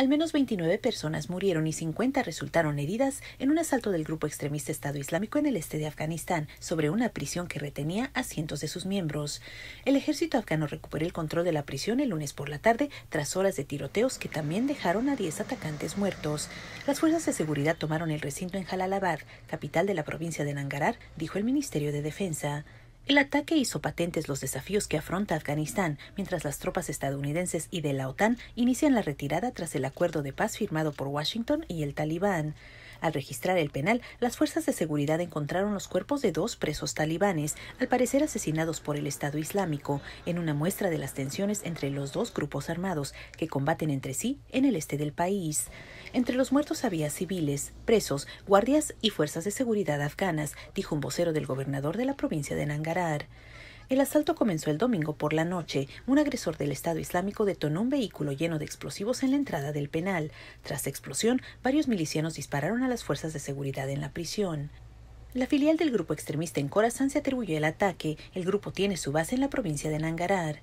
Al menos 29 personas murieron y 50 resultaron heridas en un asalto del grupo extremista Estado Islámico en el este de Afganistán sobre una prisión que retenía a cientos de sus miembros. El ejército afgano recuperó el control de la prisión el lunes por la tarde tras horas de tiroteos que también dejaron a 10 atacantes muertos. Las fuerzas de seguridad tomaron el recinto en Jalalabad, capital de la provincia de Nangarhar, dijo el Ministerio de Defensa. El ataque hizo patentes los desafíos que afronta Afganistán mientras las tropas estadounidenses y de la OTAN inician la retirada tras el acuerdo de paz firmado por Washington y el Talibán. Al registrar el penal, las fuerzas de seguridad encontraron los cuerpos de dos presos talibanes, al parecer asesinados por el Estado Islámico, en una muestra de las tensiones entre los dos grupos armados que combaten entre sí en el este del país. Entre los muertos había civiles, presos, guardias y fuerzas de seguridad afganas, dijo un vocero del gobernador de la provincia de Nangarhar. El asalto comenzó el domingo por la noche. Un agresor del Estado Islámico detonó un vehículo lleno de explosivos en la entrada del penal. Tras la explosión, varios milicianos dispararon a las fuerzas de seguridad en la prisión. La filial del grupo extremista en Khorasan se atribuyó el ataque. El grupo tiene su base en la provincia de Nangarhar.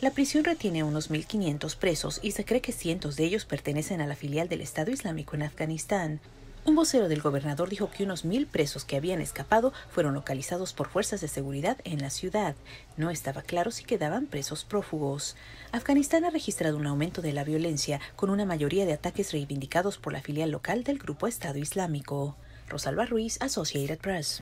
La prisión retiene a unos 1.500 presos y se cree que cientos de ellos pertenecen a la filial del Estado Islámico en Afganistán. Un vocero del gobernador dijo que unos mil presos que habían escapado fueron localizados por fuerzas de seguridad en la ciudad. No estaba claro si quedaban presos prófugos. Afganistán ha registrado un aumento de la violencia, con una mayoría de ataques reivindicados por la filial local del grupo Estado Islámico. Rosalba Ruiz, Associated Press.